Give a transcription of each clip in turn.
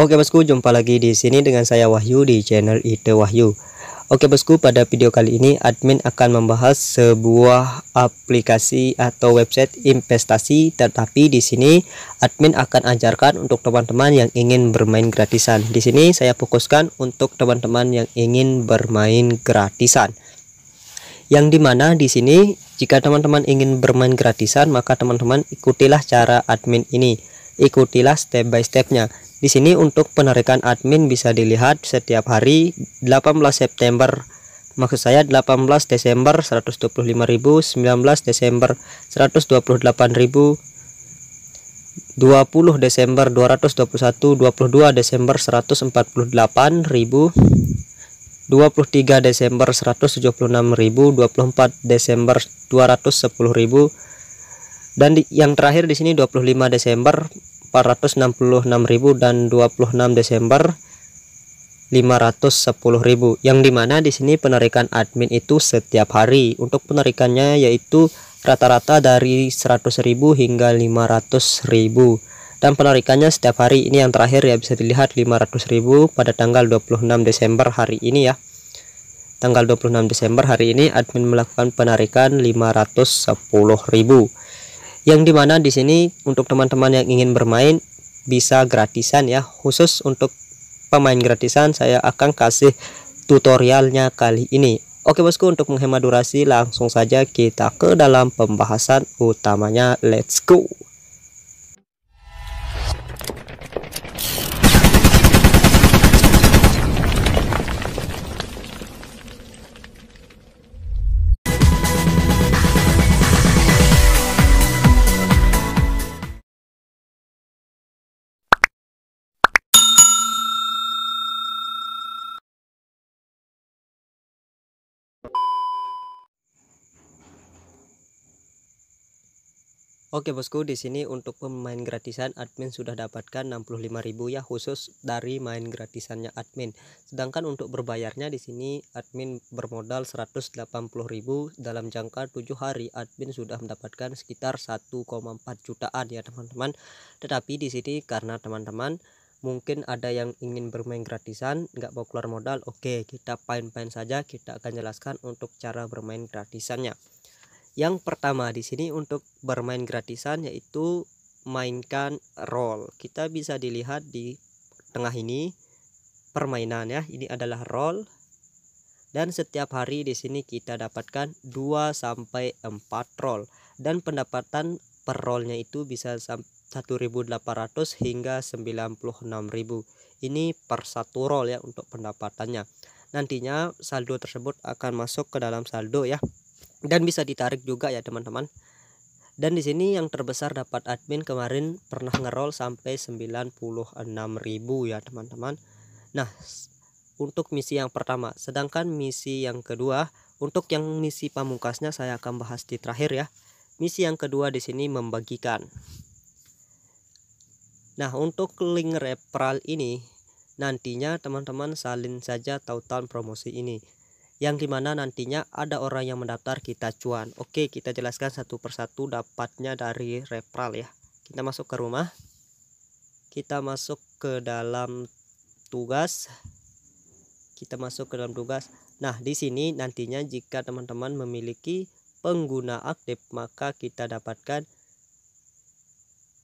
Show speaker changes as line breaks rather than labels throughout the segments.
Oke bosku, jumpa lagi di sini dengan saya Wahyu di channel Ide Wahyu. Oke bosku, pada video kali ini admin akan membahas sebuah aplikasi atau website investasi, tetapi di sini admin akan ajarkan untuk teman-teman yang ingin bermain gratisan. Di sini saya fokuskan untuk teman-teman yang ingin bermain gratisan. Yang dimana di sini jika teman-teman ingin bermain gratisan, maka teman-teman ikutilah cara admin ini. Ikutilah step by stepnya di sini untuk penarikan admin bisa dilihat setiap hari 18 September maksud saya 18 Desember 125.000, 19 Desember 128.000, 20 Desember 221, 22 Desember 148.000, 23 Desember 176.000, 24 Desember 210.000 dan di, yang terakhir di sini 25 Desember 466.000 dan 26 Desember 510.000 yang dimana di sini penarikan admin itu setiap hari untuk penarikannya yaitu rata-rata dari 100.000 hingga 500.000 dan penarikannya setiap hari ini yang terakhir ya bisa dilihat 500.000 pada tanggal 26 Desember hari ini ya tanggal 26 Desember hari ini admin melakukan penarikan 510.000 yang dimana di sini untuk teman-teman yang ingin bermain bisa gratisan ya khusus untuk pemain gratisan saya akan kasih tutorialnya kali ini Oke bosku untuk menghemat durasi langsung saja kita ke dalam pembahasan utamanya let's go Oke bosku, di sini untuk pemain gratisan admin sudah dapatkan 65.000 ya khusus dari main gratisannya admin. Sedangkan untuk berbayarnya di sini admin bermodal 180.000 dalam jangka 7 hari admin sudah mendapatkan sekitar 1,4 jutaan ya teman-teman. Tetapi di sini karena teman-teman mungkin ada yang ingin bermain gratisan nggak mau keluar modal oke kita pain-pain saja kita akan jelaskan untuk cara bermain gratisannya yang pertama di sini untuk bermain gratisan yaitu mainkan roll. Kita bisa dilihat di tengah ini permainan ya. Ini adalah roll dan setiap hari di sini kita dapatkan 2 sampai 4 roll dan pendapatan per rollnya itu bisa 1.800 hingga 96.000. Ini per satu roll ya untuk pendapatannya. Nantinya saldo tersebut akan masuk ke dalam saldo ya dan bisa ditarik juga ya teman-teman dan di sini yang terbesar dapat admin kemarin pernah ngerol sampai 96.000 ya teman-teman nah untuk misi yang pertama sedangkan misi yang kedua untuk yang misi pamungkasnya saya akan bahas di terakhir ya misi yang kedua di sini membagikan nah untuk link referral ini nantinya teman-teman salin saja tautan promosi ini yang dimana nantinya ada orang yang mendaftar kita cuan oke kita jelaskan satu persatu dapatnya dari referral ya kita masuk ke rumah kita masuk ke dalam tugas kita masuk ke dalam tugas nah di sini nantinya jika teman-teman memiliki pengguna aktif maka kita dapatkan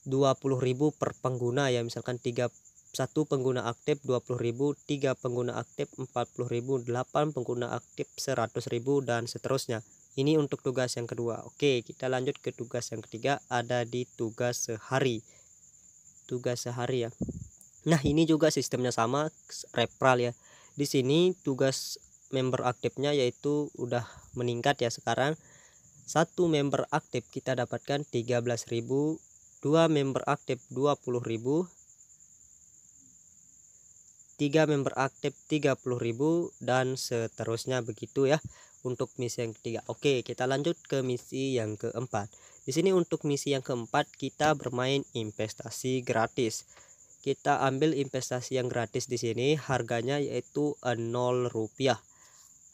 20.000 per pengguna ya misalkan 1 pengguna aktif 20.000, 3 pengguna aktif 40.000, 8 pengguna aktif 100.000 dan seterusnya. Ini untuk tugas yang kedua. Oke, kita lanjut ke tugas yang ketiga ada di tugas sehari. Tugas sehari ya. Nah, ini juga sistemnya sama repral ya. Di sini tugas member aktifnya yaitu udah meningkat ya sekarang. Satu member aktif kita dapatkan 13.000, dua member aktif 20.000, tiga member aktif 30.000 dan seterusnya begitu ya untuk misi yang ketiga. Oke, kita lanjut ke misi yang keempat. Di sini untuk misi yang keempat kita bermain investasi gratis. Kita ambil investasi yang gratis di sini, harganya yaitu 0 rupiah.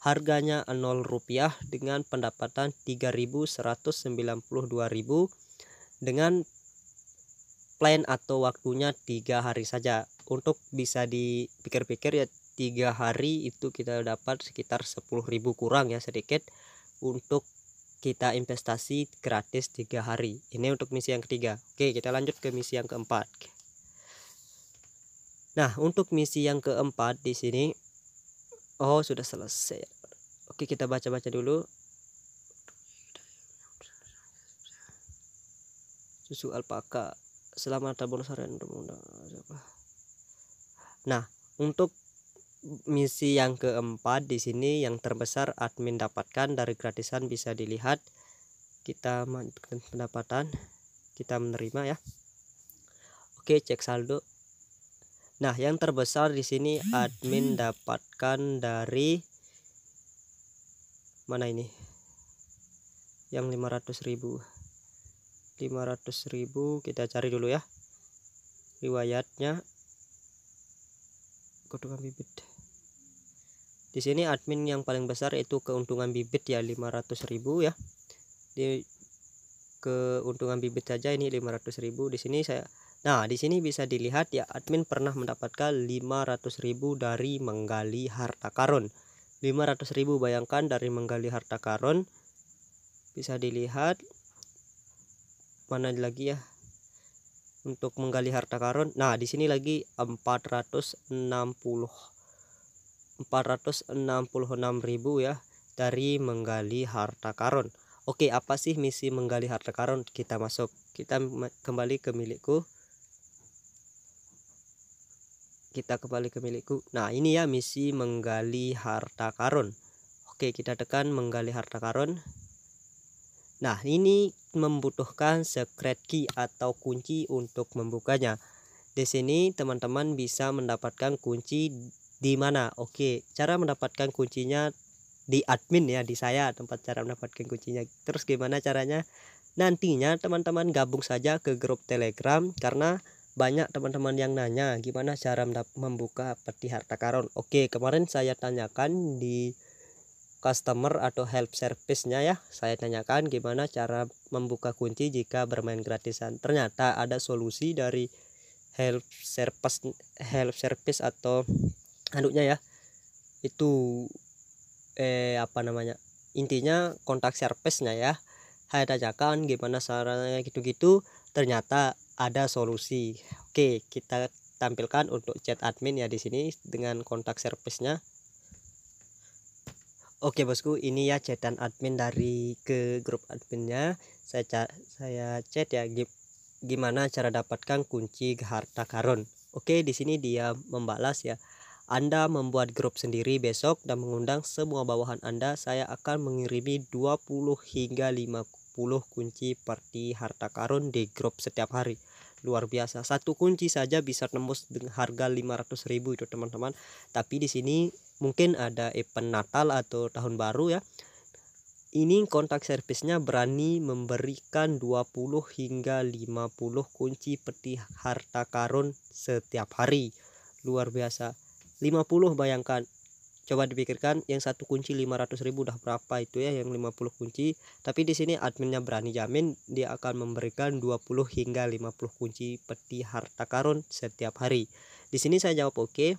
Harganya 0 rupiah dengan pendapatan 3.192.000 dengan plan atau waktunya tiga hari saja untuk bisa dipikir-pikir ya tiga hari itu kita dapat sekitar 10.000 kurang ya sedikit untuk kita investasi gratis tiga hari ini untuk misi yang ketiga oke kita lanjut ke misi yang keempat nah untuk misi yang keempat di sini oh sudah selesai oke kita baca-baca dulu susu alpaka selamat tabur saran siapa Nah, untuk misi yang keempat di sini yang terbesar admin dapatkan dari gratisan bisa dilihat kita mendapatkan pendapatan kita menerima ya. Oke, cek saldo. Nah, yang terbesar di sini admin dapatkan dari mana ini? Yang 500.000. 500.000 kita cari dulu ya. Riwayatnya keuntungan bibit di sini admin yang paling besar itu keuntungan bibit ya 500.000 ya di keuntungan bibit saja ini 500.000 di sini saya nah di sini bisa dilihat ya admin pernah mendapatkan 500.000 dari menggali harta karun 500.000 bayangkan dari menggali harta karun bisa dilihat mana lagi ya untuk menggali harta karun. Nah, di sini lagi 460 466.000 ya dari menggali harta karun. Oke, apa sih misi menggali harta karun? Kita masuk. Kita kembali ke milikku. Kita kembali ke milikku. Nah, ini ya misi menggali harta karun. Oke, kita tekan menggali harta karun. Nah, ini membutuhkan secret key atau kunci untuk membukanya. Di sini teman-teman bisa mendapatkan kunci di mana? Oke, cara mendapatkan kuncinya di admin ya di saya tempat cara mendapatkan kuncinya. Terus gimana caranya? Nantinya teman-teman gabung saja ke grup Telegram karena banyak teman-teman yang nanya gimana cara membuka peti harta karun. Oke, kemarin saya tanyakan di customer atau help service-nya ya. Saya tanyakan gimana cara membuka kunci jika bermain gratisan. Ternyata ada solusi dari help service help service atau anuknya ya. Itu eh apa namanya? Intinya kontak service-nya ya. Saya tanyakan gimana caranya gitu-gitu. Ternyata ada solusi. Oke, kita tampilkan untuk chat admin ya di sini dengan kontak service-nya Oke bosku, ini ya chatan admin dari ke grup adminnya. Saya chat, saya chat ya gimana cara dapatkan kunci harta karun. Oke, di sini dia membalas ya. Anda membuat grup sendiri besok dan mengundang semua bawahan Anda. Saya akan mengirimi 20 hingga 50 kunci parti harta karun di grup setiap hari luar biasa satu kunci saja bisa nembus dengan harga 500.000 ribu itu teman-teman tapi di sini mungkin ada event Natal atau tahun baru ya ini kontak servisnya berani memberikan 20 hingga 50 kunci peti harta karun setiap hari luar biasa 50 bayangkan coba dipikirkan yang satu kunci 500 ribu udah berapa itu ya yang 50 kunci tapi di sini adminnya berani jamin dia akan memberikan 20 hingga 50 kunci peti harta karun setiap hari di sini saya jawab oke okay.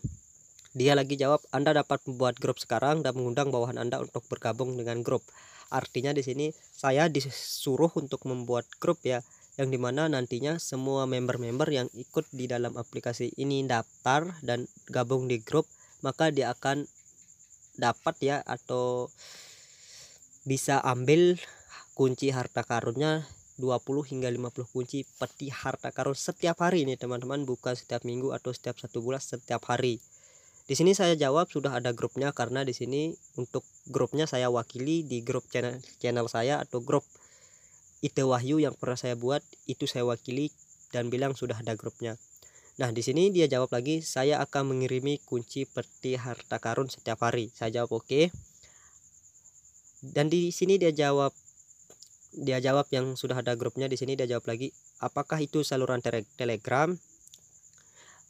dia lagi jawab Anda dapat membuat grup sekarang dan mengundang bawahan Anda untuk bergabung dengan grup artinya di sini saya disuruh untuk membuat grup ya yang dimana nantinya semua member-member yang ikut di dalam aplikasi ini daftar dan gabung di grup maka dia akan dapat ya atau bisa ambil kunci harta karunnya 20 hingga 50 kunci peti harta karun setiap hari ini teman-teman bukan setiap minggu atau setiap satu bulan setiap hari di sini saya jawab sudah ada grupnya karena di sini untuk grupnya saya wakili di grup channel channel saya atau grup Ite Wahyu yang pernah saya buat itu saya wakili dan bilang sudah ada grupnya Nah, di sini dia jawab lagi, saya akan mengirimi kunci peti harta karun setiap hari. Saya jawab oke. Okay. Dan di sini dia jawab dia jawab yang sudah ada grupnya di sini dia jawab lagi, apakah itu saluran tele Telegram?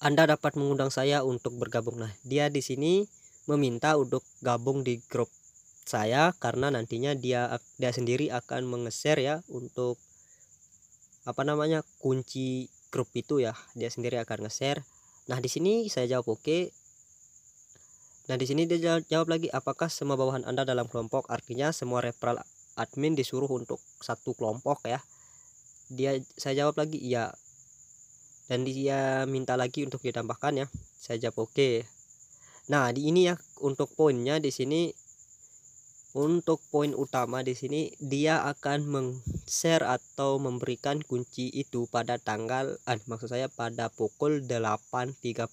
Anda dapat mengundang saya untuk bergabung. Nah, dia di sini meminta untuk gabung di grup saya karena nantinya dia dia sendiri akan mengeser ya untuk apa namanya kunci grup itu ya dia sendiri akan nge-share nah di sini saya jawab oke okay. nah di sini dia jawab lagi apakah semua bawahan anda dalam kelompok artinya semua referral admin disuruh untuk satu kelompok ya dia saya jawab lagi iya dan dia minta lagi untuk ditambahkan ya saya jawab oke okay. nah di ini ya untuk poinnya di sini untuk poin utama di sini dia akan meng-share atau memberikan kunci itu pada tanggal ah, maksud saya pada pukul 8.30.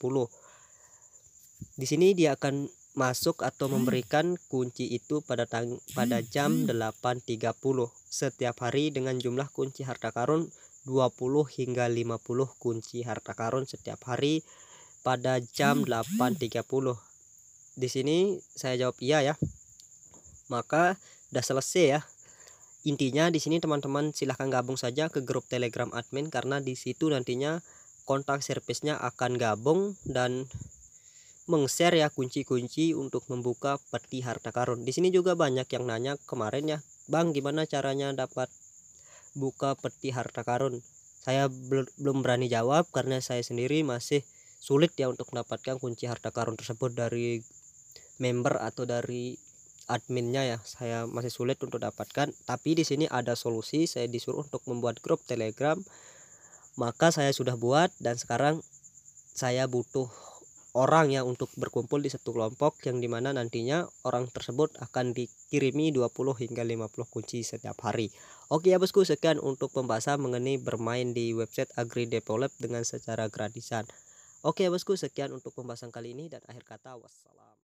Di sini dia akan masuk atau memberikan kunci itu pada tang pada jam 8.30 setiap hari dengan jumlah kunci harta karun 20 hingga 50 kunci harta karun setiap hari pada jam 8.30. Di sini saya jawab iya ya maka udah selesai ya intinya di sini teman-teman silahkan gabung saja ke grup telegram admin karena di situ nantinya kontak servicenya akan gabung dan meng-share ya kunci-kunci untuk membuka peti harta karun di sini juga banyak yang nanya kemarin ya bang gimana caranya dapat buka peti harta karun saya belum berani jawab karena saya sendiri masih sulit ya untuk mendapatkan kunci harta karun tersebut dari member atau dari adminnya ya saya masih sulit untuk dapatkan tapi di sini ada solusi saya disuruh untuk membuat grup telegram maka saya sudah buat dan sekarang saya butuh orang ya untuk berkumpul di satu kelompok yang dimana nantinya orang tersebut akan dikirimi 20 hingga 50 kunci setiap hari Oke ya bosku sekian untuk pembahasan mengenai bermain di website Agri Develop dengan secara gratisan Oke ya bosku sekian untuk pembahasan kali ini dan akhir kata wassalam